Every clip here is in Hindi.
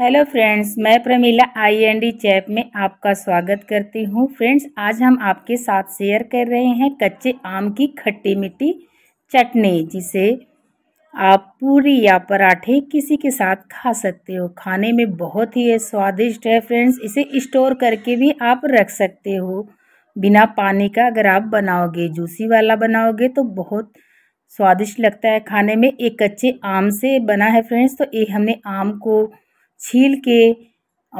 हेलो फ्रेंड्स मैं Pramila I N D chap में आपका स्वागत करती हूँ फ्रेंड्स आज हम आपके साथ शेयर कर रहे हैं कच्चे आम की खट्टी मिट्टी चटनी जिसे आप पूरी या पराठे किसी के साथ खा सकते हो खाने में बहुत ही स्वादिष्ट है फ्रेंड्स इसे स्टोर करके भी आप रख सकते हो बिना पानी का अगर आप बनाओगे जूसी वाला बनाओगे तो बहुत स्वादिष्ट लगता है खाने में एक कच्चे आम से बना है फ्रेंड्स तो ये हमने आम को छील के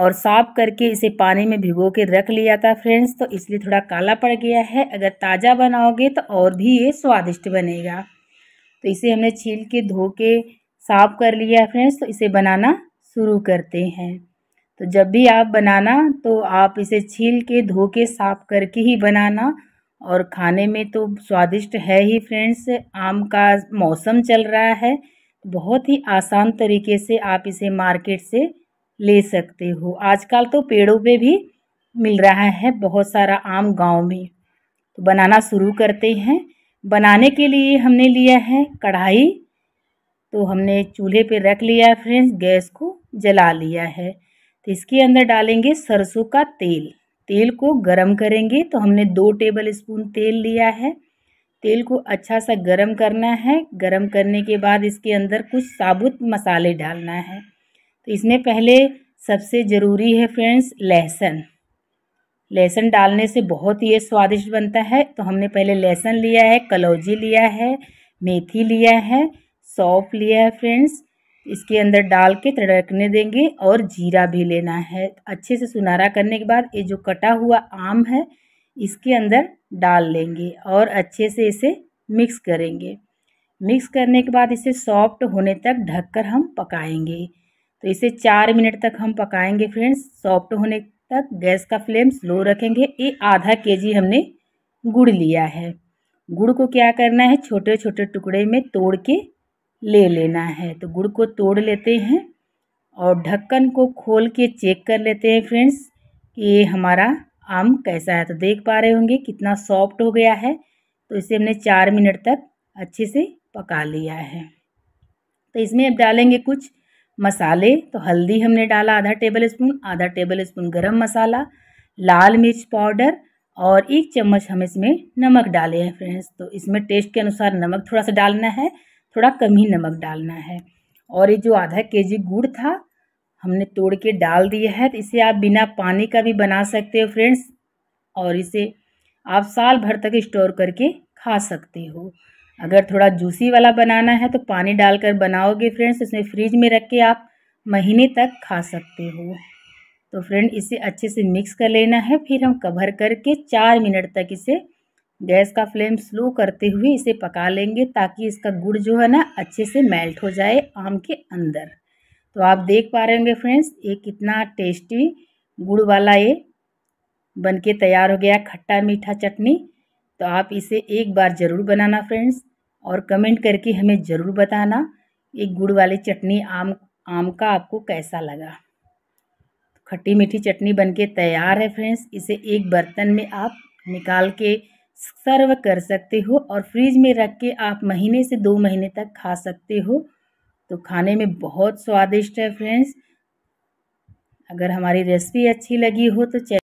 और साफ करके इसे पानी में भिगो के रख लिया था फ्रेंड्स तो इसलिए थोड़ा काला पड़ गया है अगर ताज़ा बनाओगे तो और भी ये स्वादिष्ट बनेगा तो इसे हमने छील के धो के साफ कर लिया फ्रेंड्स तो इसे बनाना शुरू करते हैं तो जब भी आप बनाना तो आप इसे छील के धो के साफ करके ही बनाना और खाने में तो स्वादिष्ट है ही फ्रेंड्स आम का मौसम चल रहा है बहुत ही आसान तरीके से आप इसे मार्केट से ले सकते हो आजकल तो पेड़ों पे भी मिल रहा है बहुत सारा आम गांव में तो बनाना शुरू करते हैं बनाने के लिए हमने लिया है कढ़ाई तो हमने चूल्हे पे रख लिया है फ्रेंड्स गैस को जला लिया है तो इसके अंदर डालेंगे सरसों का तेल तेल को गरम करेंगे तो हमने दो टेबल स्पून तेल लिया है तेल को अच्छा सा गरम करना है गरम करने के बाद इसके अंदर कुछ साबुत मसाले डालना है तो इसमें पहले सबसे ज़रूरी है फ्रेंड्स लहसुन लहसुन डालने से बहुत ही स्वादिष्ट बनता है तो हमने पहले लहसुन लिया है कलौजी लिया है मेथी लिया है सौंफ लिया है फ्रेंड्स इसके अंदर डाल के तड़कने देंगे और जीरा भी लेना है अच्छे से सुनारा करने के बाद ये जो कटा हुआ आम है इसके अंदर डाल लेंगे और अच्छे से इसे मिक्स करेंगे मिक्स करने के बाद इसे सॉफ्ट होने तक ढककर हम पकाएंगे तो इसे चार मिनट तक हम पकाएंगे फ्रेंड्स सॉफ्ट होने तक गैस का फ्लेम स्लो रखेंगे ये आधा केजी हमने गुड़ लिया है गुड़ को क्या करना है छोटे छोटे टुकड़े में तोड़ के ले लेना है तो गुड़ को तोड़ लेते हैं और ढक्कन को खोल के चेक कर लेते हैं फ्रेंड्स कि ये हमारा आम कैसा है तो देख पा रहे होंगे कितना सॉफ्ट हो गया है तो इसे हमने चार मिनट तक अच्छे से पका लिया है तो इसमें अब डालेंगे कुछ मसाले तो हल्दी हमने डाला आधा टेबल स्पून आधा टेबल स्पून गर्म मसाला लाल मिर्च पाउडर और एक चम्मच हम इसमें नमक डाले हैं फ्रेंड्स तो इसमें टेस्ट के अनुसार नमक थोड़ा सा डालना है थोड़ा कम ही नमक डालना है और ये जो आधा के जी गुड़ था हमने तोड़ के डाल दिया है तो इसे आप बिना पानी का भी बना सकते हो फ्रेंड्स और इसे आप साल भर तक स्टोर करके खा सकते हो अगर थोड़ा जूसी वाला बनाना है तो पानी डालकर बनाओगे फ्रेंड्स इसमें फ्रिज में रख के आप महीने तक खा सकते हो तो फ्रेंड इसे अच्छे से मिक्स कर लेना है फिर हम कवर करके चार मिनट तक इसे गैस का फ्लेम स्लो करते हुए इसे पका लेंगे ताकि इसका गुड़ जो है ना अच्छे से मेल्ट हो जाए आम के अंदर तो आप देख पा रहे होंगे फ्रेंड्स ये कितना टेस्टी गुड़ वाला ये बन के तैयार हो गया खट्टा मीठा चटनी तो आप इसे एक बार ज़रूर बनाना फ्रेंड्स और कमेंट करके हमें ज़रूर बताना एक गुड़ वाली चटनी आम आम का आपको कैसा लगा तो खट्टी मीठी चटनी बनके तैयार है फ्रेंड्स इसे एक बर्तन में आप निकाल के सर्व कर सकते हो और फ्रिज में रख के आप महीने से दो महीने तक खा सकते हो तो खाने में बहुत स्वादिष्ट है फ्रेंड्स अगर हमारी रेसिपी अच्छी लगी हो तो चै